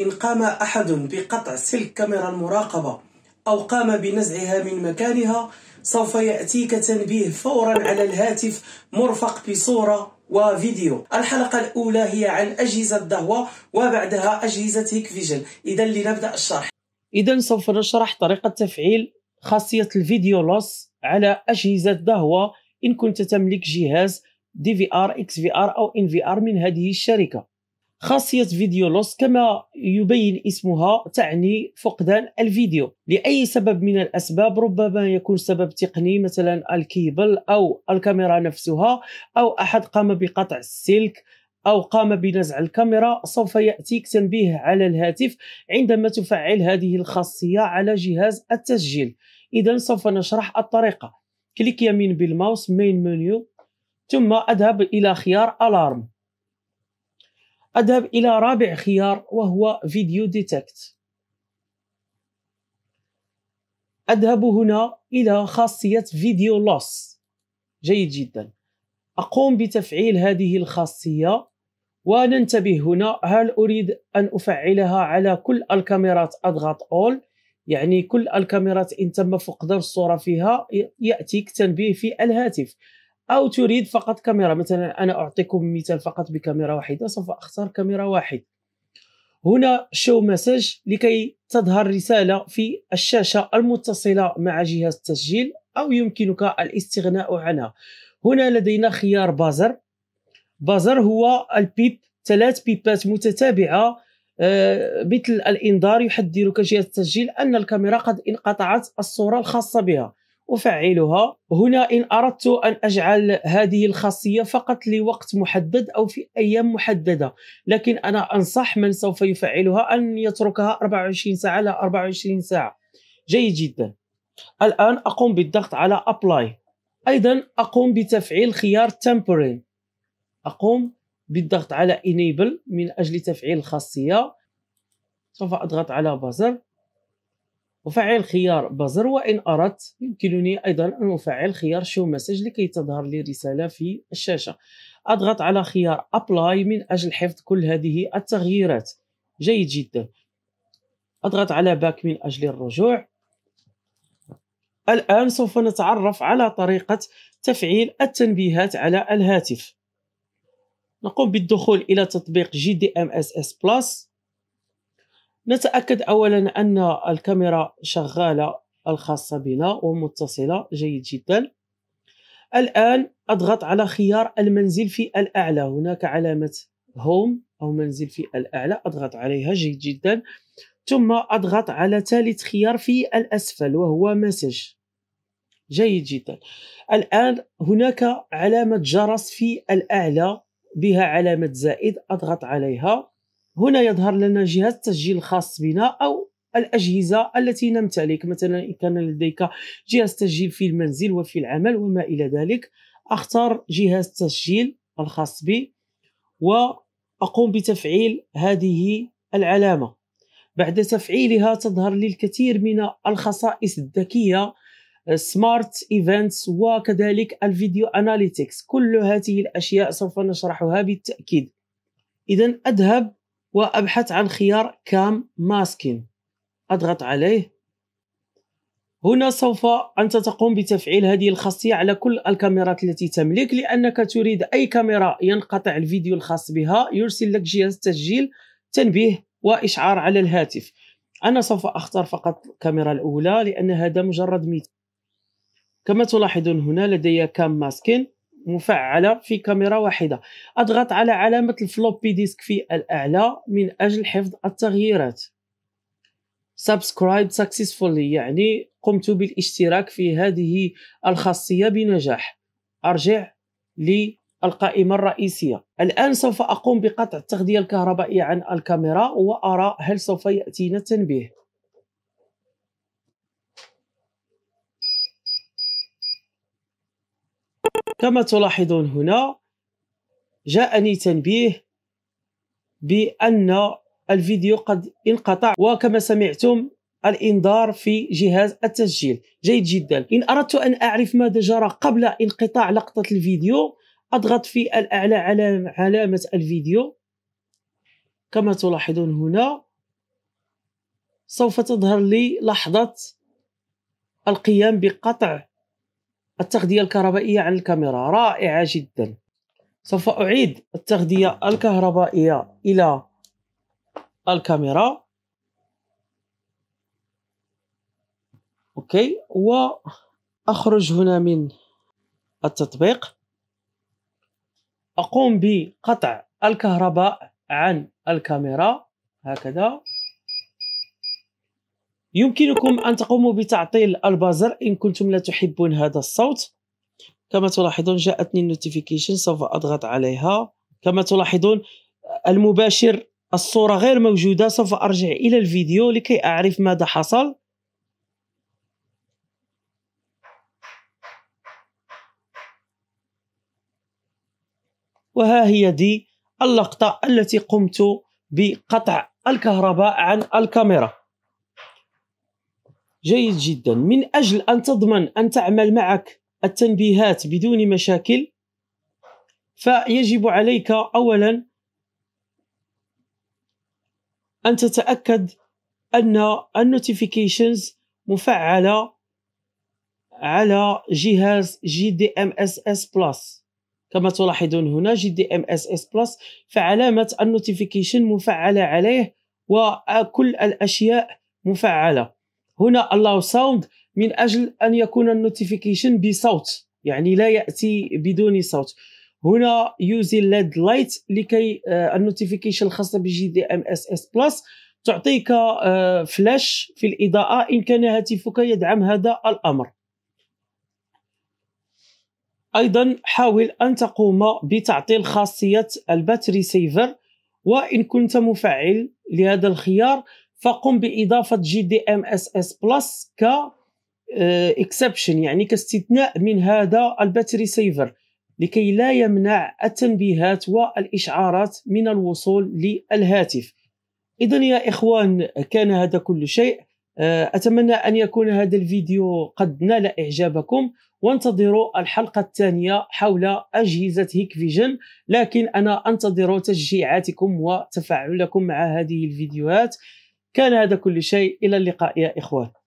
إن قام أحد بقطع سلك كاميرا المراقبة أو قام بنزعها من مكانها سوف يأتيك تنبيه فورا على الهاتف مرفق بصورة وفيديو الحلقة الأولى هي عن أجهزة الدهوة وبعدها أجهزة هيك فيجن إذا لنبدأ الشرح إذا سوف نشرح طريقة تفعيل خاصية الفيديو لوس على أجهزة دهوة إن كنت تملك جهاز دي في ار اكس في ار او ان في ار من هذه الشركه خاصية فيديو لوس كما يبين اسمها تعني فقدان الفيديو لأي سبب من الأسباب ربما يكون سبب تقني مثلا الكيبل أو الكاميرا نفسها أو أحد قام بقطع السلك أو قام بنزع الكاميرا سوف يأتيك تنبيه على الهاتف عندما تفعل هذه الخاصية على جهاز التسجيل إذا سوف نشرح الطريقة كليك يمين بالماوس مين منيو ثم أذهب إلى خيار ألارم أذهب إلى رابع خيار وهو فيديو ديتكت أذهب هنا إلى خاصية فيديو لوس جيد جدا أقوم بتفعيل هذه الخاصية وننتبه هنا هل أريد أن أفعلها على كل الكاميرات أضغط All يعني كل الكاميرات إن تم فقدان الصورة فيها يأتيك تنبيه في الهاتف او تريد فقط كاميرا مثلا انا اعطيكم مثال فقط بكاميرا واحده سوف اختار كاميرا واحد هنا شو مسج لكي تظهر رساله في الشاشه المتصله مع جهاز التسجيل او يمكنك الاستغناء عنها هنا لدينا خيار بازر بازر هو البيب ثلاث بيبات متتابعه آه، مثل الانذار يحذرك جهاز التسجيل ان الكاميرا قد انقطعت الصوره الخاصه بها أفعلها هنا إن أردت أن أجعل هذه الخاصية فقط لوقت محدد أو في أيام محددة لكن أنا أنصح من سوف يفعلها أن يتركها 24 ساعة لا 24 ساعة جيد جدا الآن أقوم بالضغط على Apply أيضا أقوم بتفعيل خيار temporary أقوم بالضغط على Enable من أجل تفعيل الخاصية سوف أضغط على buzzer أفعل خيار بزر وإن أردت يمكنني أيضا أن أفعل خيار شو مسج لكي تظهر لي رسالة في الشاشة أضغط على خيار أبلاي من أجل حفظ كل هذه التغييرات جيد جدا أضغط على باك من أجل الرجوع الآن سوف نتعرف على طريقة تفعيل التنبيهات على الهاتف نقوم بالدخول إلى تطبيق جي دي ام اس اس بلس نتأكد أولا أن الكاميرا شغالة الخاصة بنا ومتصلة جيد جدا الآن أضغط على خيار المنزل في الأعلى هناك علامة هوم أو منزل في الأعلى أضغط عليها جيد جدا ثم أضغط على ثالث خيار في الأسفل وهو مسج جيد جدا الآن هناك علامة جرس في الأعلى بها علامة زائد أضغط عليها هنا يظهر لنا جهاز التسجيل الخاص بنا أو الأجهزة التي نمتلك مثلا إن كان لديك جهاز تسجيل في المنزل وفي العمل وما إلى ذلك أختار جهاز التسجيل الخاص بي وأقوم بتفعيل هذه العلامة بعد تفعيلها تظهر لي الكثير من الخصائص الذكية سمارت ايفنتس وكذلك الفيديو اناليتكس كل هذه الاشياء سوف نشرحها بالتاكيد اذا اذهب وأبحث عن خيار كام ماسكين أضغط عليه هنا سوف أنت تقوم بتفعيل هذه الخاصية على كل الكاميرات التي تملك لأنك تريد أي كاميرا ينقطع الفيديو الخاص بها يرسل لك جهاز تسجيل تنبيه وإشعار على الهاتف أنا سوف أختار فقط الكاميرا الأولى لأن هذا مجرد مثال كما تلاحظون هنا لدي كام ماسكين مفعلة في كاميرا واحدة أضغط على علامة الفلوبي ديسك في الأعلى من أجل حفظ التغييرات سبسكرايب ساكسيسفولي يعني قمت بالاشتراك في هذه الخاصية بنجاح أرجع للقائمة الرئيسية الآن سوف أقوم بقطع التغذية الكهربائية عن الكاميرا وأرى هل سوف يأتينا التنبيه كما تلاحظون هنا جاءني تنبيه بأن الفيديو قد انقطع وكما سمعتم الانذار في جهاز التسجيل جيد جدا إن أردت أن أعرف ماذا جرى قبل انقطاع لقطة الفيديو أضغط في الأعلى على علامة الفيديو كما تلاحظون هنا سوف تظهر لي لحظة القيام بقطع التغذية الكهربائية عن الكاميرا رائعة جدا سوف أعيد التغذية الكهربائية إلى الكاميرا أوكي وأخرج هنا من التطبيق أقوم بقطع الكهرباء عن الكاميرا هكذا يمكنكم أن تقوموا بتعطيل البازر إن كنتم لا تحبون هذا الصوت كما تلاحظون جاءتني النوتيفيكيشن سوف أضغط عليها كما تلاحظون المباشر الصورة غير موجودة سوف أرجع إلى الفيديو لكي أعرف ماذا حصل وها هي دي اللقطة التي قمت بقطع الكهرباء عن الكاميرا جيد جدا من اجل ان تضمن ان تعمل معك التنبيهات بدون مشاكل فيجب عليك اولا ان تتاكد ان النوتيفيكيشنز مفعله على جهاز جي دي ام اس اس بلس كما تلاحظون هنا جي دي ام اس اس بلس فعلامه النوتيفيكيشن مفعله عليه وكل الاشياء مفعله هنا allow sound من أجل أن يكون النوتيفيكيشن بصوت يعني لا يأتي بدون صوت هنا use ليد light لكي آه، النوتيفيكيشن الخاصة بجي دي ام اس اس بلس تعطيك فلاش آه، في الإضاءة إن كان هاتفك يدعم هذا الأمر أيضا حاول أن تقوم بتعطيل خاصية الباتري سيفر وإن كنت مفعل لهذا الخيار فقم باضافه جي دي ام اس اس بلس ك اكسبشن يعني كاستثناء من هذا الباتري سيفر لكي لا يمنع التنبيهات والاشعارات من الوصول للهاتف اذا يا اخوان كان هذا كل شيء آه، اتمنى ان يكون هذا الفيديو قد نال اعجابكم وانتظروا الحلقه الثانيه حول اجهزه هيك فيجن لكن انا انتظر تشجيعاتكم وتفاعلكم مع هذه الفيديوهات كان هذا كل شيء إلى اللقاء يا إخوان